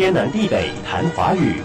天南地北谈华语，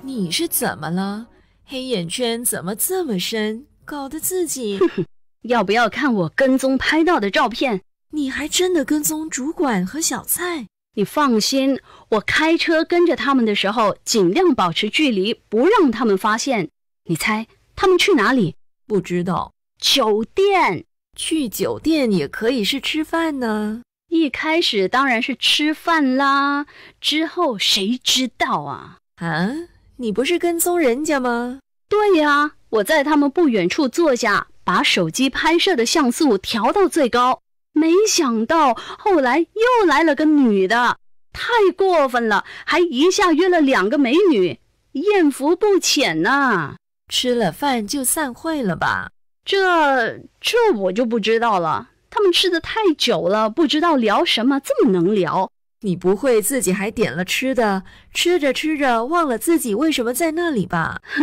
你是怎么了？黑眼圈怎么这么深？搞得自己 要不要看我跟踪拍到的照片？你还真的跟踪主管和小蔡？你放心，我开车跟着他们的时候，尽量保持距离，不让他们发现。你猜他们去哪里？不知道。酒店？去酒店也可以是吃饭呢。一开始当然是吃饭啦，之后谁知道啊？啊，你不是跟踪人家吗？对呀，我在他们不远处坐下，把手机拍摄的像素调到最高。没想到后来又来了个女的，太过分了，还一下约了两个美女，艳福不浅呐。吃了饭就散会了吧？这这我就不知道了。他们吃的太久了，不知道聊什么，这么能聊。你不会自己还点了吃的，吃着吃着忘了自己为什么在那里吧？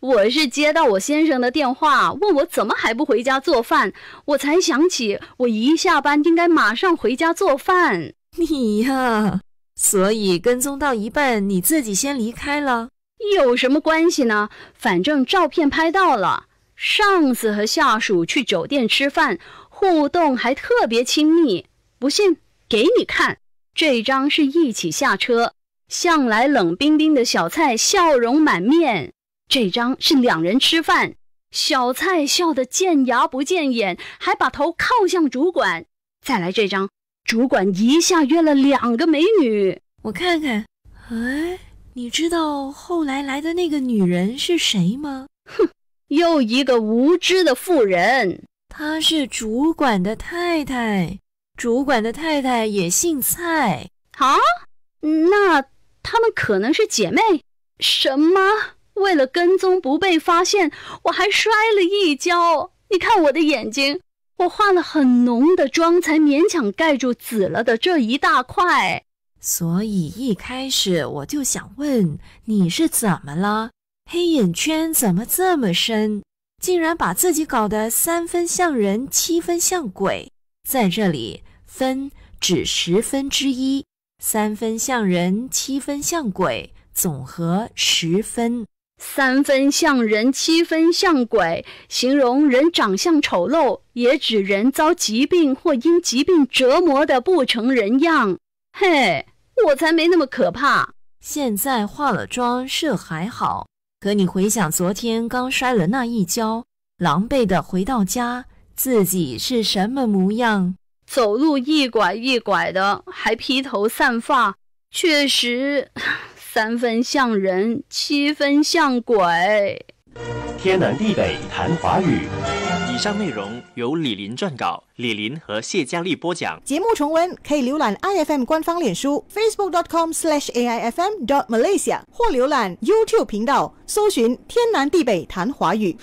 我是接到我先生的电话，问我怎么还不回家做饭，我才想起我一下班应该马上回家做饭。你呀，所以跟踪到一半你自己先离开了，有什么关系呢？反正照片拍到了，上司和下属去酒店吃饭。互动还特别亲密，不信给你看。这张是一起下车，向来冷冰冰的小蔡笑容满面。这张是两人吃饭，小蔡笑得见牙不见眼，还把头靠向主管。再来这张，主管一下约了两个美女。我看看，哎，你知道后来来的那个女人是谁吗？哼，又一个无知的妇人。她是主管的太太，主管的太太也姓蔡。好，那她们可能是姐妹。什么？为了跟踪不被发现，我还摔了一跤。你看我的眼睛，我化了很浓的妆，才勉强盖住紫了的这一大块。所以一开始我就想问你是怎么了，黑眼圈怎么这么深？竟然把自己搞得三分像人，七分像鬼。在这里，“分”指十分之一，三分像人，七分像鬼，总和十分。三分像人，七分像鬼，形容人长相丑陋，也指人遭疾病或因疾病折磨的不成人样。嘿，我才没那么可怕。现在化了妆，是还好。可你回想昨天刚摔了那一跤，狼狈的回到家，自己是什么模样？走路一拐一拐的，还披头散发，确实 三分像人，七分像鬼。天南地北谈华语，以上内容由李林撰稿，李林和谢佳丽播讲。节目重温可以浏览 iFM 官方脸书 facebook.com/slash ai fm dot malaysia 或浏览 YouTube 频道，搜寻“天南地北谈华语”。